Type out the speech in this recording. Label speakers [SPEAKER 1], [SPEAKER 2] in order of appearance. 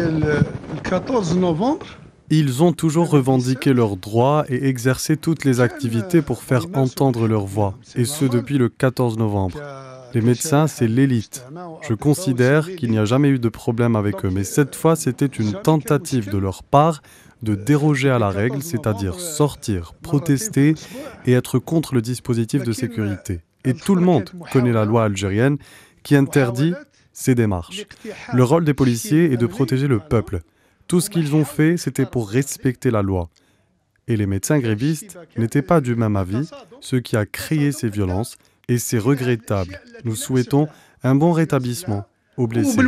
[SPEAKER 1] Euh, le 14 novembre, ils ont toujours revendiqué leurs droits et
[SPEAKER 2] exercé toutes les activités pour faire entendre leur voix, et ce depuis le 14 novembre. Les médecins, c'est l'élite. Je considère qu'il n'y a jamais eu de problème avec eux, mais cette fois, c'était une tentative de leur part de déroger à la règle, c'est-à-dire sortir, protester et être contre le dispositif de sécurité. Et tout le monde connaît la loi algérienne qui interdit ces démarches. Le rôle des policiers est de protéger le peuple. Tout ce qu'ils ont fait, c'était pour respecter la loi. Et les médecins grévistes n'étaient pas du même avis, ce qui a créé ces violences, et c'est regrettable.
[SPEAKER 1] Nous souhaitons un bon rétablissement aux blessés.